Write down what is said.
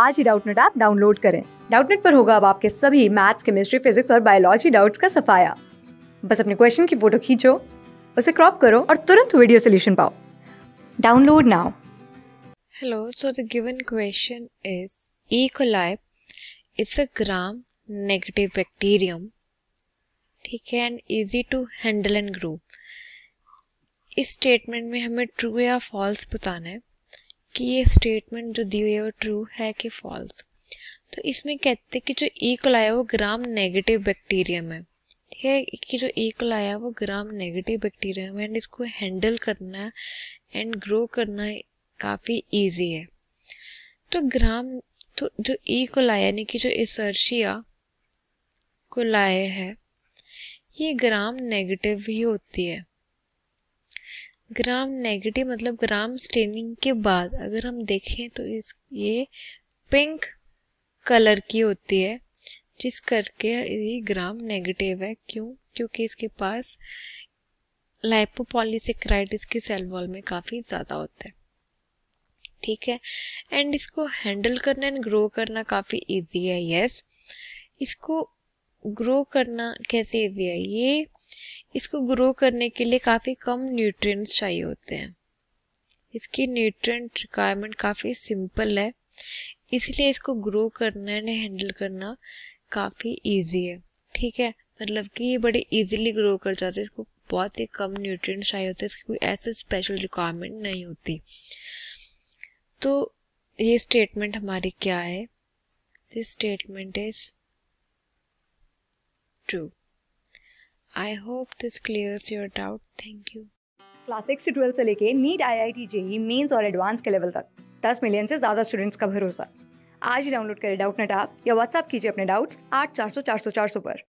आज ही Doubtnut app download करें डाउटनेट पर होगा अब आपके सभी मैथ्स केमिस्ट्री फिजिक्स और बायोलॉजी डाउट्स का सफाया बस अपने क्वेश्चन की फोटो खींचो उसे क्रॉप करो और तुरंत वीडियो सोल्यूशन पाओ download now hello so the given question is E. coli it's a gram negative bacterium ठीक है and easy to handle and grow इस स्टेटमेंट में हमें ट्रू या फॉल्स बताना है कि ये स्टेटमेंट जो दी हुई है वो ट्रू है कि फॉल्स तो इसमें कहते हैं कि जो ईकोल e. आया वो ग्राम नेगेटिव बैक्टीरियम है ठीक है कि जो ईकोल e. आया वो ग्राम नेगेटिव बैक्टीरियम है एंड इसको हैंडल करना एंड ग्रो करना काफ़ी ईजी है तो ग्राम तो जो ई e. कोलाय यानी कि जो इसर्शिया कोलाय है ये ग्राम नेगेटिव ही होती है ग्राम नेगेटिव मतलब ग्राम स्टेनिंग के बाद अगर हम देखें तो इस ये पिंक कलर की होती है जिस करके ये ग्राम नेगेटिव है क्यों क्योंकि इसके पास लाइपोपॉलीसेक्राइटिस की सेल वॉल में काफ़ी ज़्यादा होता है ठीक है एंड इसको हैंडल करना एंड ग्रो करना काफ़ी इजी है यस इसको ग्रो करना कैसे इजी है ये इसको ग्रो करने के लिए काफ़ी कम न्यूट्रिएंट्स चाहिए होते हैं इसकी न्यूट्रिएंट रिक्वायरमेंट काफ़ी सिंपल है इसलिए इसको ग्रो करना एंड हैंडल करना काफ़ी इजी है ठीक है मतलब कि ये बड़े इजीली ग्रो कर जाते हैं इसको बहुत ही कम न्यूट्रिएंट्स चाहिए होते हैं इसकी कोई ऐसे स्पेशल रिक्वायरमेंट नहीं होती तो ये स्टेटमेंट हमारी क्या है this statement is true I hope this clears your doubt thank you class six से ट्वेल्थ से लेके NEET I I T JEE mains और एडवांस के लेवल तक दस मिलियन से ज़्यादा स्टूडेंट्स का भरोसा आज ही डाउनलोड करें डाउट नेट आप या व्हाट्सअप कीजिए अपने डाउट्स आठ चार सौ चार सौ चार सौ पर